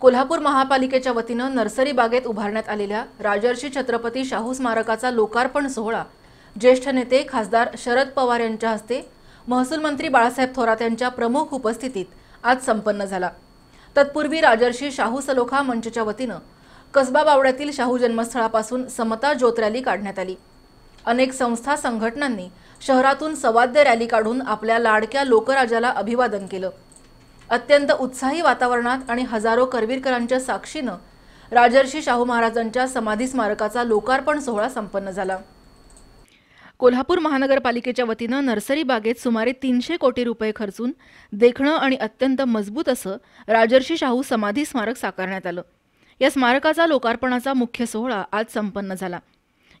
कोल्हापूर महापालिकेच्या वतीनं नर्सरी बागेत उभारण्यात आलेल्या राजर्षी छत्रपती शाहू स्मारकाचा लोकार्पण सोहळा ज्येष्ठ नेते खासदार शरद पवार यांच्या हस्ते महसूल मंत्री बाळासाहेब थोरात यांच्या प्रमुख उपस्थितीत आज संपन्न झाला तत्पूर्वी राजर्षी शाहू सलोखा मंचच्या वतीनं कसबा बावड्यातील शाहू जन्मस्थळापासून समता ज्योत रॅली काढण्यात आली अनेक संस्था संघटनांनी शहरातून सवाद्य रॅली काढून आपल्या लाडक्या लोकराजाला अभिवादन केलं अत्यंत उत्साही वातावरणात आणि हजारो करवीरकरांच्या साक्षीनं राजर्षी शाहू महाराजांच्या समाधी स्मारकाचा लोकार्पण सोहळा संपन्न झाला कोल्हापूर महानगरपालिकेच्या वतीनं नर्सरी बागेत सुमारे तीनशे कोटी रुपये खर्चून देखणं आणि अत्यंत मजबूत असं राजर्षी शाहू समाधी स्मारक साकारण्यात आलं या स्मारकाचा लोकार्पणाचा मुख्य सोहळा आज संपन्न झाला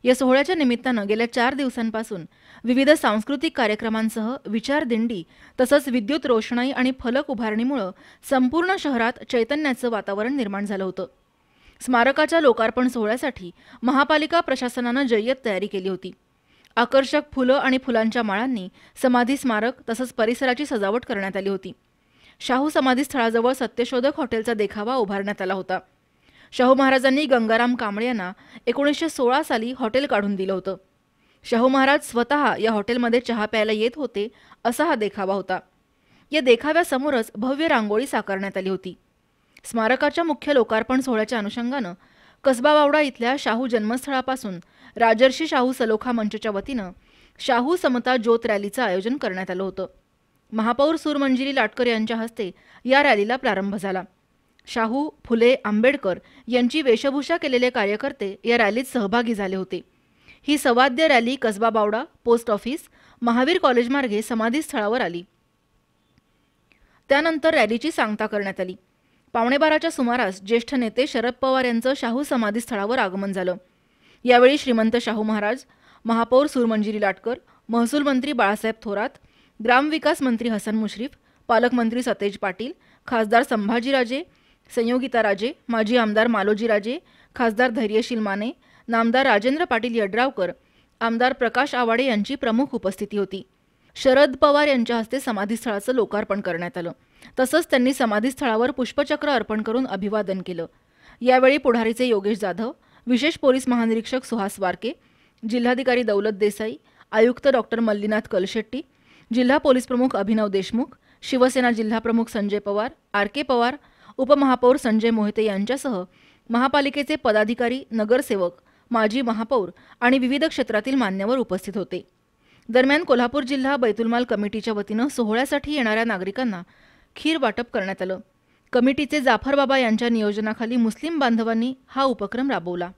या सोहळ्याच्या निमित्तानं गेल्या चार दिवसांपासून विविध सांस्कृतिक कार्यक्रमांसह विचारदिंडी तसंच विद्युत रोषणाई आणि फलक उभारणीमुळं संपूर्ण शहरात चैतन्याचं वातावरण निर्माण झालं होतं स्मारकाच्या लोकार्पण सोहळ्यासाठी महापालिका प्रशासनानं जय्यत तयारी केली होती आकर्षक फुलं आणि फुलांच्या माळांनी समाधी स्मारक तसंच परिसराची सजावट करण्यात आली होती शाहू समाधी स्थळाजवळ सत्यशोधक हॉटेलचा देखावा उभारण्यात आला होता शाहू महाराजांनी गंगाराम कांबळे यांना एकोणीसशे सोळा साली हॉटेल काढून दिलं होतं शाहू महाराज स्वतः या हॉटेलमध्ये चहा प्यायला येत होते असा हा देखावा होता या देखाव्यासमोरच भव्य रांगोळी साकारण्यात आली होती स्मारकाच्या मुख्य लोकार्पण सोहळ्याच्या अनुषंगानं कसबावावडा इथल्या शाहू जन्मस्थळापासून राजर्षी शाहू सलोखा मंचच्या वतीनं शाहू समता ज्योत रॅलीचं आयोजन करण्यात आलं होतं महापौर सूरमंजिरी लाटकर यांच्या हस्ते या रॅलीला प्रारंभ झाला शाहू फुले आंबेडकर यांची वेशभूषा केलेले कार्यकर्ते या रॅलीत सहभागी झाले होते ही सवाद्य rally Kasba Bawda post office Mahavir कॉलेजमार्गे समाधीस्थळावर आली त्यानंतर रॅलीची सांगता करण्यात आली पावणेबाराच्या सुमारास ज्येष्ठ नेते शरद पवार यांचं शाहू समाधीस्थळावर आगमन झालं यावेळी श्रीमंत शाहू महाराज महापौर सुरमंजिरी लाटकर महसूल मंत्री बाळासाहेब थोरात ग्रामविकास मंत्री हसन मुश्रीफ पालकमंत्री सतेज पाटील खासदार संभाजीराजे संयोगिता राजे माजी आमदार मालोजी राजे खासदार धैर्यशील माने नामदार राजेंद्र पाटील यड्रावकर आमदार प्रकाश आवाडे यांची प्रमुख उपस्थिती होती शरद पवार यांच्या हस्ते समाधीस्थळाचं लोकार्पण करण्यात आलं तसंच त्यांनी समाधीस्थळावर पुष्पचक्र अर्पण करून अभिवादन केलं यावेळी पुढारीचे योगेश जाधव विशेष पोलीस महानिरीक्षक सुहास वारके जिल्हाधिकारी दौलत देसाई आयुक्त डॉक्टर मल्लीनाथ कलशेट्टी जिल्हा पोलीस प्रमुख अभिनव देशमुख शिवसेना जिल्हा प्रमुख संजय पवार आर के पवार उपमहापौर संजय मोहिते यांच्यासह महापालिकेचे पदाधिकारी नगरसेवक माजी महापौर आणि विविध क्षेत्रातील मान्यवर उपस्थित होते दरम्यान कोल्हापूर जिल्हा बैतुलमाल कमिटीच्या वतीनं सोहळ्यासाठी येणाऱ्या नागरिकांना खीर वाटप करण्यात आलं कमिटीचे जाफरबाबा यांच्या नियोजनाखाली मुस्लिम बांधवांनी हा उपक्रम राबवला